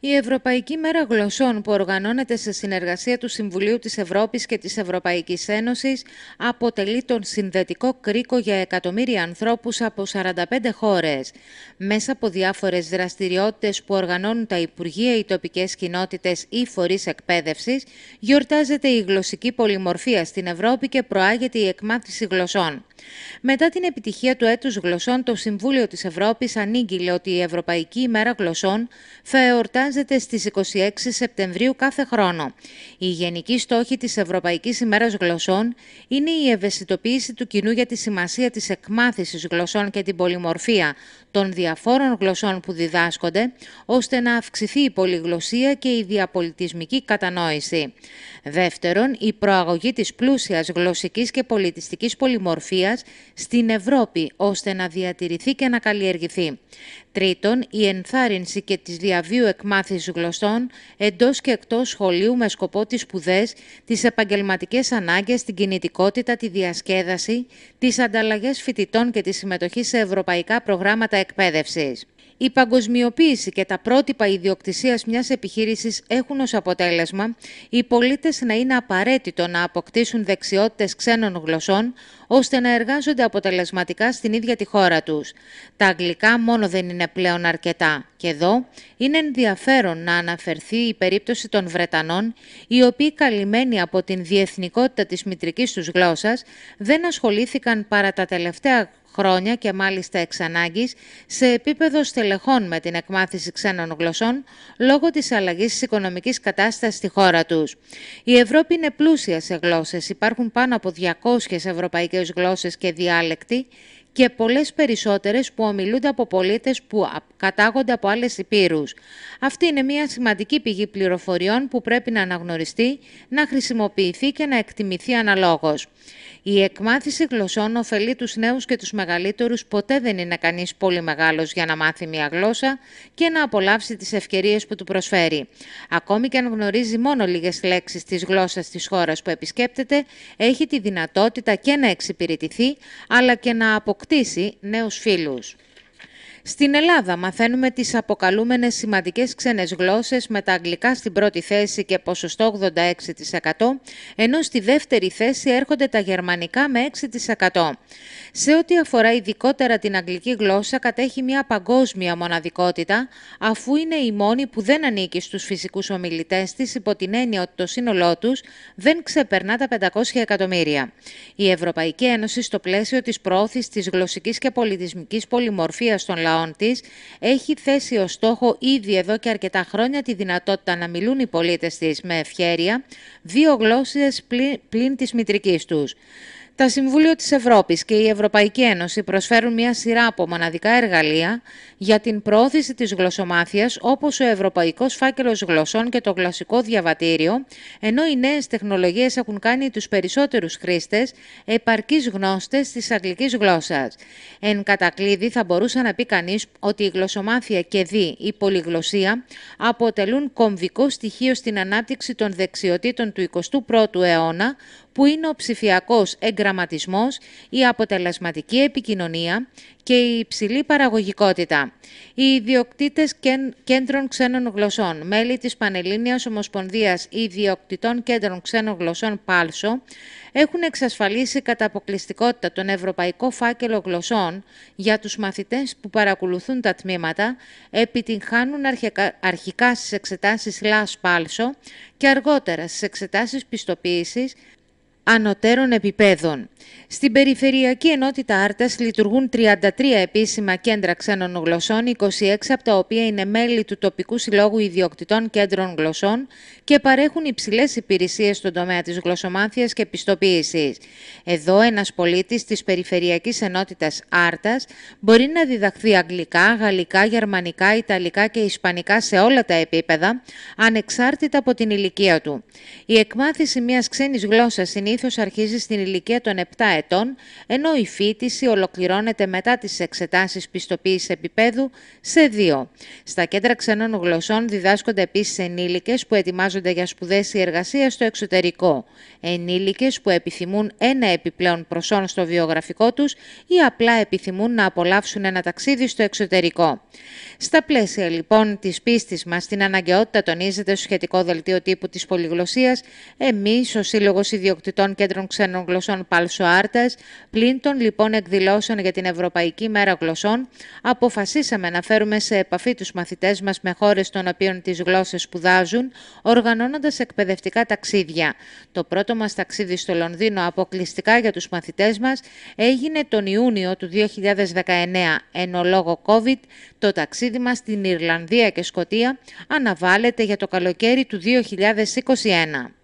Η Ευρωπαϊκή Μέρα Γλωσσών που οργανώνεται σε συνεργασία του Συμβουλίου της Ευρώπης και της Ευρωπαϊκής Ένωσης αποτελεί τον συνδετικό κρίκο για εκατομμύρια ανθρώπους από 45 χώρες. Μέσα από διάφορες δραστηριότητες που οργανώνουν τα Υπουργεία, οι τοπικές κοινότητες ή φορείς εκπαίδευσης, γιορτάζεται η γλωσσική πολυμορφία στην Ευρώπη και προάγεται η εκμάθηση γλωσσών. Μετά την επιτυχία του έτους γλωσσών, το Συμβούλιο της Ευρώπης ανήγγειλε ότι η Ευρωπαϊκή ημέρα γλωσσών θα εορτάζεται στις 26 Σεπτεμβρίου κάθε χρόνο. Η γενική στόχη της Ευρωπαϊκής ημέρας γλωσσών είναι η ευαισθητοποίηση του κοινού για τη σημασία της εκμάθησης γλωσσών και την πολυμορφία, των διαφόρων γλωσσών που διδάσκονται, ώστε να αυξηθεί η πολυγλωσσία και η διαπολιτισμική κατανόηση. Δεύτερον, η προαγωγή της πλούσιας γλωσσικής και πολιτιστικής πολυμορφίας στην Ευρώπη, ώστε να διατηρηθεί και να καλλιεργηθεί. Τρίτον, η ενθάρρυνση και της διαβίου εκμάθησης γλωσσών εντός και εκτός σχολείου με σκοπό τις σπουδές, τις επαγγελματικές ανάγκες, την κινητικότητα, τη διασκέδαση, τις ανταλλαγές φοιτητών και τη συμμετοχή σε ευρωπαϊκά προγράμματα εκπαίδευσης. Η παγκοσμιοποίηση και τα πρότυπα ιδιοκτησίας μιας επιχείρησης έχουν ως αποτέλεσμα οι πολίτες να είναι απαραίτητο να αποκτήσουν δεξιότητες ξένων γλωσσών ώστε να εργάζονται αποτελεσματικά στην ίδια τη χώρα τους. Τα αγγλικά μόνο δεν είναι πλέον αρκετά και εδώ είναι ενδιαφέρον να αναφερθεί η περίπτωση των Βρετανών οι οποίοι καλυμμένοι από την διεθνικότητα της μητρικής τους γλώσσας δεν ασχολήθηκαν παρά τα τελευταία χρόνια και μάλιστα εξ ανάγκης, σε επίπεδο στελεχών με την εκμάθηση ξένων γλωσσών λόγω της αλλαγής της οικονομικής κατάστασης στη χώρα τους. Η Ευρώπη είναι πλούσια σε γλώσσες. Υπάρχουν πάνω από 200 ευρωπαϊκές γλώσσες και διάλεκτοι και πολλές περισσότερες που ομιλούνται από πολίτες που κατάγονται από άλλες υπήρους. Αυτή είναι μια σημαντική πηγή πληροφοριών που πρέπει να αναγνωριστεί, να χρησιμοποιηθεί και να εκτιμηθεί αναλόγως. Η εκμάθηση γλωσσών ωφελεί τους νέους και τους μεγαλύτερους. Ποτέ δεν είναι κανείς πολύ μεγάλος για να μάθει μια γλώσσα και να απολαύσει τις ευκαιρίες που του προσφέρει. Ακόμη και αν γνωρίζει μόνο λίγες λέξεις της γλώσσας της χώρας που επισκέπτεται, έχει τη δυνατότητα και να εξυπηρετηθεί, αλλά και να αποκτήσει αποκτήσει νέους φίλους. Στην Ελλάδα μαθαίνουμε τις αποκαλούμενες σημαντικές ξένες γλώσσες με τα αγγλικά στην πρώτη θέση και ποσοστό 86%, ενώ στη δεύτερη θέση έρχονται τα γερμανικά με 6%. Σε ό,τι αφορά ειδικότερα την αγγλική γλώσσα κατέχει μια παγκόσμια μοναδικότητα, αφού είναι η μόνη που δεν ανήκει στους φυσικούς ομιλητές της υπό την έννοια ότι το σύνολό τους δεν ξεπερνά τα 500 εκατομμύρια. Η Ευρωπαϊκή Ένωση στο πλαίσιο της προώθησης της γλωσσικής και πολιτισμικής πολυμορφίας των λαών λαών έχει θέσει ως στόχο ήδη εδώ και αρκετά χρόνια τη δυνατότητα να μιλούν οι πολίτες της με ευχέρεια δύο γλώσσες πλην, πλην της μητρικής τους. Τα Συμβούλιο της Ευρώπης και η Ευρωπαϊκή Ένωση προσφέρουν μια σειρά από μοναδικά εργαλεία για την πρόθεση της γλωσσομάθειας όπως ο Ευρωπαϊκός Φάκελος Γλωσσών και το Γλωσσικό Διαβατήριο, ενώ οι νέες τεχνολογίες έχουν κάνει τους περισσότερους χρήστες επαρκείς γνώστες της αγγλικής γλώσσας. Εν κατακλείδη θα μπορούσε να πει κανείς ότι η γλωσσομάθεια και δι η πολυγλωσσία... αποτελούν κομβικό στοιχείο στην ανάπτυξη των δεξιοτήτων του 21ου αιώνα που είναι ο ψηφιακός εγγραμματισμός, η αποτελεσματική επικοινωνία και η υψηλή παραγωγικότητα. Οι ιδιοκτήτες κέντρων ξένων γλωσσών, μέλη της Πανελλήνιας Ομοσπονδίας Ιδιοκτητών Κέντρων Ξένων Γλωσσών Πάλσο, έχουν εξασφαλίσει κατά αποκλειστικότητα τον Ευρωπαϊκό Φάκελο Γλωσσών για τους μαθητές που παρακολουθούν τα τμήματα, επιτυγχάνουν αρχικά στις εξετάσεις ΛΑΣ Πάλσο και αργότερα στις εξετάσεις πιστοποίησης ανωτέρων επιπέδων. Στην Περιφερειακή Ενότητα Άρτας λειτουργούν 33 επίσημα κέντρα ξένων γλωσσών, 26 από τα οποία είναι μέλη του τοπικού συλλόγου ιδιοκτητών κέντρων γλωσσών και παρέχουν υψηλές υπηρεσίες στον τομέα της γλωσσομάθειας και πιστοποίησης. Εδώ ένας πολίτης της Περιφερειακής Ενότητας Άρτας μπορεί να διδαχθεί αγγλικά, γαλλικά, γερμανικά, ιταλικά και ισπανικά σε όλα τα επίπεδα, ανεξάρτητα από την ηλικία του. Η εκμάθηση μιας ξένης γλώσσας συνήθω συνήθως αρχίζει στην ηλικία των 7 ετών, ενώ η φίτηση ολοκληρώνεται μετά τις εξετάσεις πιστοποίησης επίπεδου σε 2. Στα κέντρα ξενών γλωσσών διδάσκονται επίσης ενήλικες που ετοιμάζονται για σπουδές ή εργασία στο εξωτερικό, ενήλικες που επιθυμούν ένα επιπλέον προσόν στο βιογραφικό τους ή απλά επιθυμούν να απολαύσουν ένα ταξίδι στο εξωτερικό. Στα πλαίσια λοιπόν της πίστης μας την αναγκαιότητα τονίζεται στο σχετικό δελτίο τύπου της πολυγλωσσίας, εμείς ο σύλλογος Ιδιοκτητών των Κέντρων Ξένων Γλωσσών Άρτε, πλην των λοιπόν εκδηλώσεων για την Ευρωπαϊκή Μέρα Γλωσσών, αποφασίσαμε να φέρουμε σε επαφή τους μαθητές μας με χώρες των οποίων τις γλώσσες σπουδάζουν, οργανώνοντας εκπαιδευτικά ταξίδια. Το πρώτο μας ταξίδι στο Λονδίνο, αποκλειστικά για τους μαθητές μας, έγινε τον Ιούνιο του 2019, ενώ λόγω COVID το ταξίδι μας στην Ιρλανδία και Σκοτία αναβάλλεται για το καλοκαίρι του 2021.